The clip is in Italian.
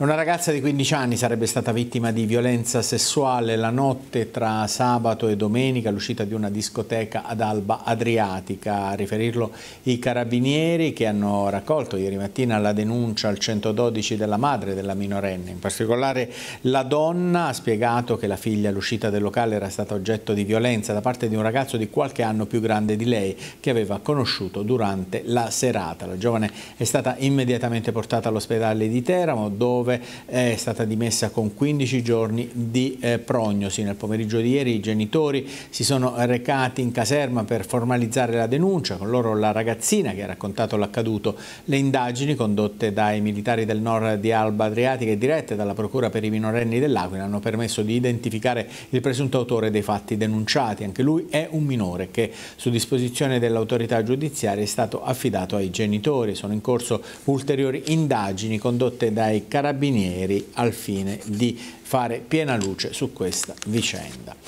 Una ragazza di 15 anni sarebbe stata vittima di violenza sessuale la notte tra sabato e domenica all'uscita di una discoteca ad Alba Adriatica. A riferirlo i carabinieri che hanno raccolto ieri mattina la denuncia al 112 della madre della minorenne. In particolare la donna ha spiegato che la figlia all'uscita del locale era stata oggetto di violenza da parte di un ragazzo di qualche anno più grande di lei che aveva conosciuto durante la serata. La giovane è stata immediatamente portata all'ospedale di Teramo dove dove è stata dimessa con 15 giorni di eh, prognosi. Nel pomeriggio di ieri i genitori si sono recati in caserma per formalizzare la denuncia, con loro la ragazzina che ha raccontato l'accaduto. Le indagini condotte dai militari del nord di Alba Adriatica e dirette dalla Procura per i minorenni dell'Aquila hanno permesso di identificare il presunto autore dei fatti denunciati. Anche lui è un minore che su disposizione dell'autorità giudiziaria è stato affidato ai genitori. Sono in corso ulteriori indagini condotte dai carabinieri carabinieri al fine di fare piena luce su questa vicenda.